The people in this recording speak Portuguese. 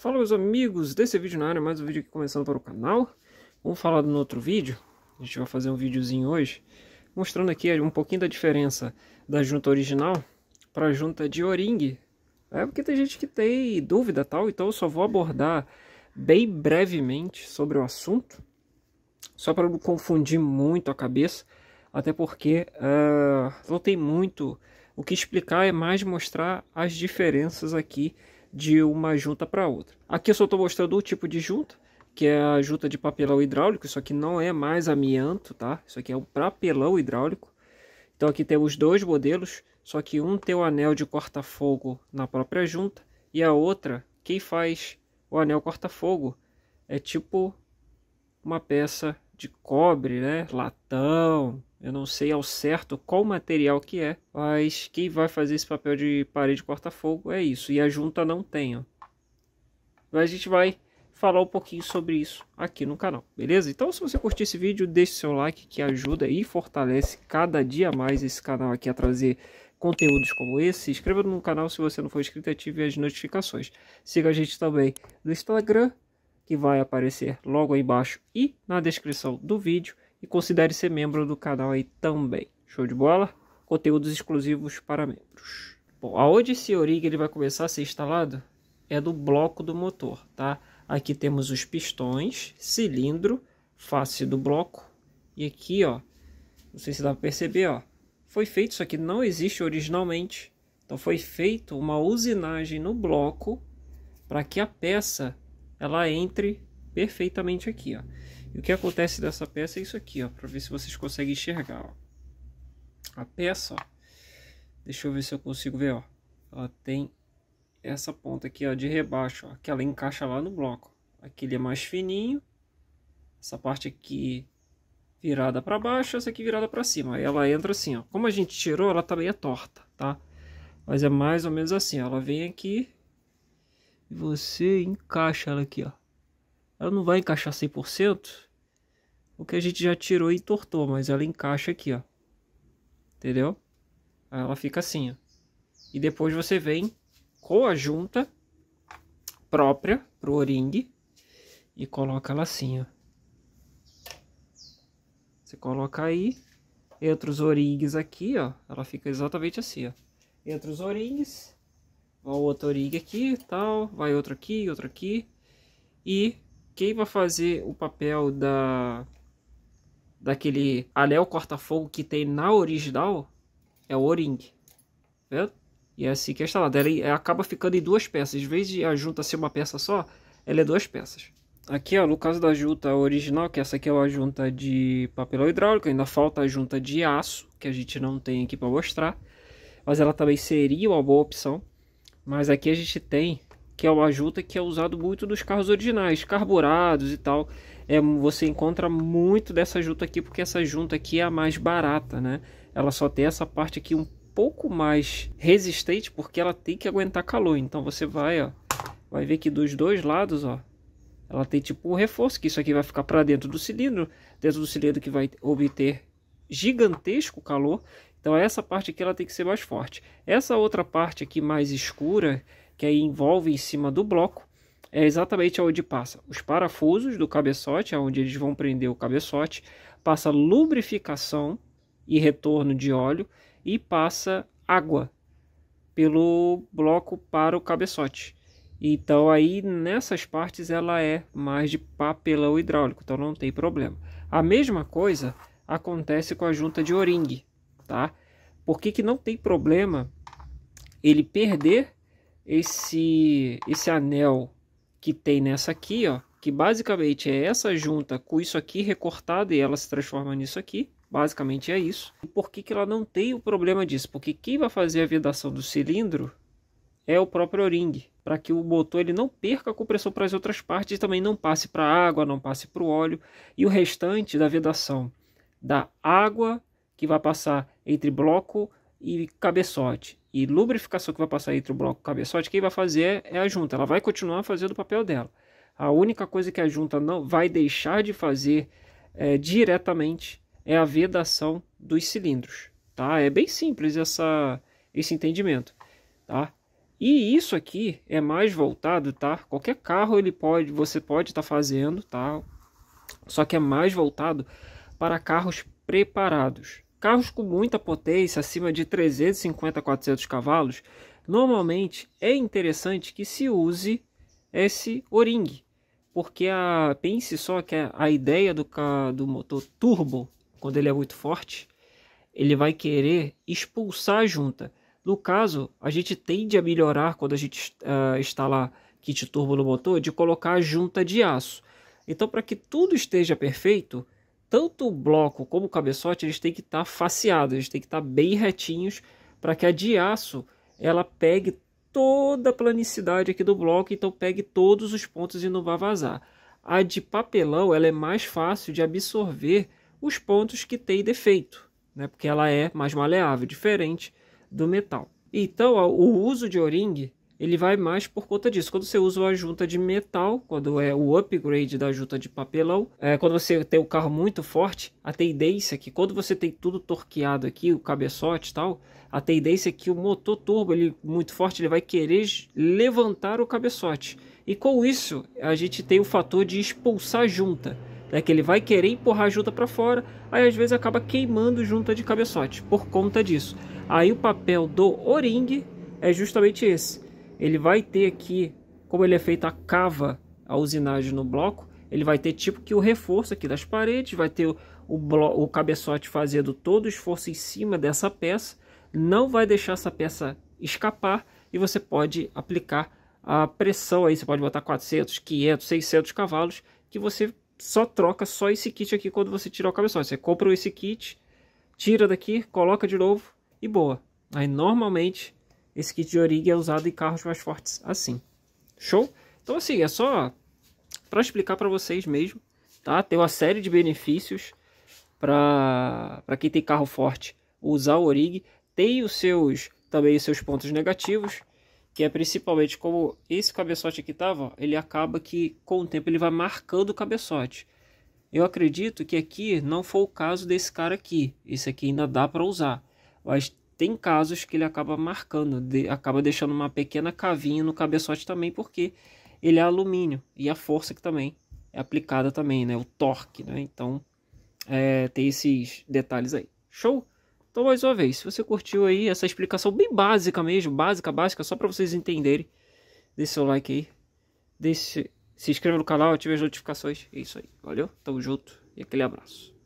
Fala meus amigos desse vídeo na área, mais um vídeo aqui começando para o canal Vamos falar no outro vídeo, a gente vai fazer um videozinho hoje Mostrando aqui um pouquinho da diferença da junta original para a junta de O-ring É porque tem gente que tem dúvida tal, então eu só vou abordar bem brevemente sobre o assunto Só para não confundir muito a cabeça Até porque uh, não tem muito o que explicar, é mais mostrar as diferenças aqui de uma junta para outra. Aqui eu só estou mostrando o tipo de junta, que é a junta de papelão hidráulico. Isso aqui não é mais amianto, tá? Isso aqui é um papelão hidráulico. Então aqui temos dois modelos, só que um tem o anel de corta-fogo na própria junta e a outra, quem faz o anel corta-fogo é tipo uma peça de cobre, né? Latão, eu não sei ao certo qual material que é, mas quem vai fazer esse papel de parede corta-fogo é isso. E a junta não tem, ó. Mas a gente vai falar um pouquinho sobre isso aqui no canal, beleza? Então se você curtiu esse vídeo, deixe seu like que ajuda e fortalece cada dia mais esse canal aqui a trazer conteúdos como esse. Se inscreva no canal se você não for inscrito e ative as notificações. Siga a gente também no Instagram, que vai aparecer logo aí embaixo e na descrição do vídeo e considere ser membro do canal aí também. Show de bola? Conteúdos exclusivos para membros. Bom, aonde esse Orig ele vai começar a ser instalado é do bloco do motor, tá? Aqui temos os pistões, cilindro, face do bloco e aqui, ó, não sei se dá para perceber, ó, foi feito isso aqui não existe originalmente. Então foi feito uma usinagem no bloco para que a peça ela entre perfeitamente aqui, ó. E o que acontece dessa peça é isso aqui, ó, para ver se vocês conseguem enxergar, ó. A peça, ó, deixa eu ver se eu consigo ver, ó. Ela tem essa ponta aqui, ó, de rebaixo, ó, que ela encaixa lá no bloco. Aqui ele é mais fininho, essa parte aqui virada para baixo, essa aqui virada para cima. Aí ela entra assim, ó. Como a gente tirou, ela tá meio torta, tá? Mas é mais ou menos assim, ó. ela vem aqui e você encaixa ela aqui, ó ela não vai encaixar 100%, o que a gente já tirou e entortou, mas ela encaixa aqui, ó. Entendeu? Aí ela fica assim, ó. E depois você vem com a junta própria pro oringue e coloca ela assim, ó. Você coloca aí, entre os oringues aqui, ó, ela fica exatamente assim, ó. Entre os oringues, vai outro oringue aqui, tal, vai outro aqui, outro aqui, e quem vai fazer o papel da daquele anel corta-fogo que tem na original é o O-ring. Vendo? Né? E é assim que é instalado. Ela acaba ficando em duas peças. Em vez de a junta ser uma peça só, ela é duas peças. Aqui, ó, no caso da junta original, que essa aqui é uma junta de papel hidráulico, ainda falta a junta de aço, que a gente não tem aqui para mostrar. Mas ela também seria uma boa opção. Mas aqui a gente tem que é o ajuta que é usado muito dos carros originais, carburados e tal. É, você encontra muito dessa junta aqui, porque essa junta aqui é a mais barata, né? Ela só tem essa parte aqui um pouco mais resistente, porque ela tem que aguentar calor. Então você vai, ó, vai ver que dos dois lados, ó, ela tem tipo um reforço, que isso aqui vai ficar para dentro do cilindro, dentro do cilindro que vai obter gigantesco calor. Então essa parte aqui ela tem que ser mais forte. Essa outra parte aqui mais escura, que aí envolve em cima do bloco, é exatamente onde passa os parafusos do cabeçote, onde eles vão prender o cabeçote, passa lubrificação e retorno de óleo e passa água pelo bloco para o cabeçote. Então aí nessas partes ela é mais de papelão hidráulico, então não tem problema. A mesma coisa acontece com a junta de O-ring, tá? Por que, que não tem problema ele perder esse, esse anel que tem nessa aqui, ó, que basicamente é essa junta com isso aqui recortado e ela se transforma nisso aqui. Basicamente é isso. E por que, que ela não tem o problema disso? Porque quem vai fazer a vedação do cilindro é o próprio O-ring, para que o motor ele não perca a compressão para as outras partes e também não passe para a água, não passe para o óleo. E o restante da vedação da água que vai passar entre bloco e cabeçote e lubrificação que vai passar entre o bloco o cabeçote, quem vai fazer é a junta. Ela vai continuar fazendo o papel dela. A única coisa que a junta não vai deixar de fazer é, diretamente é a vedação dos cilindros. Tá? É bem simples essa, esse entendimento. Tá? E isso aqui é mais voltado, tá? Qualquer carro ele pode, você pode estar tá fazendo, tá? Só que é mais voltado para carros preparados, Carros com muita potência, acima de 350 a 400 cavalos, normalmente é interessante que se use esse o-ring, porque a, pense só que a ideia do, do motor turbo, quando ele é muito forte, ele vai querer expulsar a junta. No caso, a gente tende a melhorar quando a gente uh, instalar kit turbo no motor de colocar a junta de aço. Então, para que tudo esteja perfeito, tanto o bloco como o cabeçote eles têm que estar tá faceados, eles têm que estar tá bem retinhos para que a de aço ela pegue toda a planicidade aqui do bloco, então pegue todos os pontos e não vá vazar. A de papelão ela é mais fácil de absorver os pontos que tem defeito, né? porque ela é mais maleável, diferente do metal. Então, o uso de o-ring ele vai mais por conta disso. Quando você usa a junta de metal, quando é o upgrade da junta de papelão, é, quando você tem o um carro muito forte, a tendência é que quando você tem tudo torqueado aqui, o cabeçote e tal, a tendência é que o motor turbo ele muito forte, ele vai querer levantar o cabeçote. E com isso, a gente tem o fator de expulsar a junta. É que ele vai querer empurrar a junta para fora, aí às vezes acaba queimando junta de cabeçote por conta disso. Aí o papel do O-ring é justamente esse ele vai ter aqui, como ele é feito a cava, a usinagem no bloco, ele vai ter tipo que o reforço aqui das paredes, vai ter o, o, o cabeçote fazendo todo o esforço em cima dessa peça, não vai deixar essa peça escapar e você pode aplicar a pressão aí, você pode botar 400, 500, 600 cavalos, que você só troca só esse kit aqui quando você tirar o cabeçote. Você compra esse kit, tira daqui, coloca de novo e boa. Aí normalmente esse kit de origem é usado em carros mais fortes assim. Show? Então assim, é só para explicar para vocês mesmo, tá? Tem uma série de benefícios para quem tem carro forte usar o Orig. Tem os seus também os seus pontos negativos, que é principalmente como esse cabeçote aqui tava, ele acaba que com o tempo ele vai marcando o cabeçote. Eu acredito que aqui não foi o caso desse cara aqui. Esse aqui ainda dá para usar. Mas tem casos que ele acaba marcando, de, acaba deixando uma pequena cavinha no cabeçote também, porque ele é alumínio e a força que também é aplicada também, né? O torque, né? Então é, tem esses detalhes aí. Show? Então mais uma vez, se você curtiu aí essa explicação bem básica mesmo, básica, básica, só para vocês entenderem, deixe seu like aí, deixe, se inscreva no canal, ative as notificações, é isso aí, valeu, tamo junto e aquele abraço.